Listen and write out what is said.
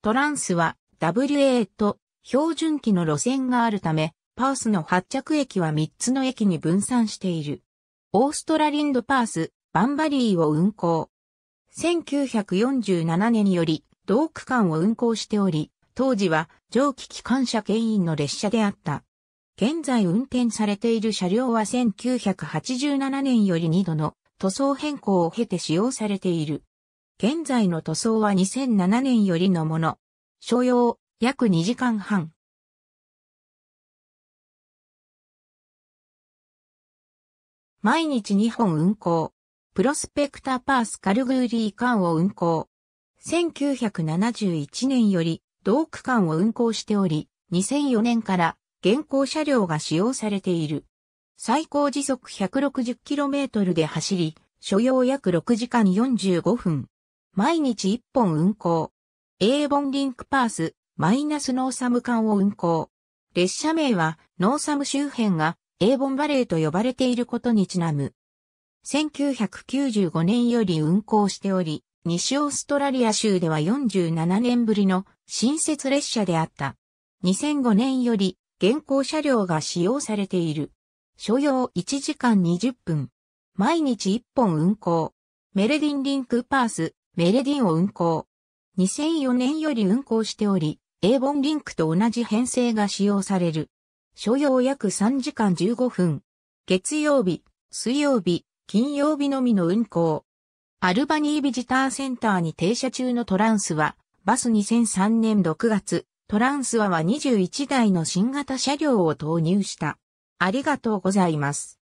トランスは WA と標準機の路線があるため、パースの発着駅は3つの駅に分散している。オーストラリンドパース、バンバリーを運行。1947年により、同区間を運行しており、当時は蒸気機関車牽引の列車であった。現在運転されている車両は1987年より2度の塗装変更を経て使用されている。現在の塗装は2007年よりのもの。所要、約2時間半。毎日2本運行。プロスペクタパースカルグーリー間を運行。1971年より同区間を運行しており、2004年から現行車両が使用されている。最高時速 160km で走り、所要約6時間45分。毎日1本運行。A ボンリンクパース、マイナスノーサム間を運行。列車名は、ノーサム周辺が、A ボンバレーと呼ばれていることにちなむ。1995年より運行しており、西オーストラリア州では47年ぶりの新設列車であった。2005年より現行車両が使用されている。所要1時間20分。毎日1本運行。メルディンリンクパース、メレディンを運行。2004年より運行しており、A ボンリンクと同じ編成が使用される。所要約3時間15分。月曜日、水曜日、金曜日のみの運行。アルバニービジターセンターに停車中のトランスは、バス2003年6月、トランスはは21台の新型車両を投入した。ありがとうございます。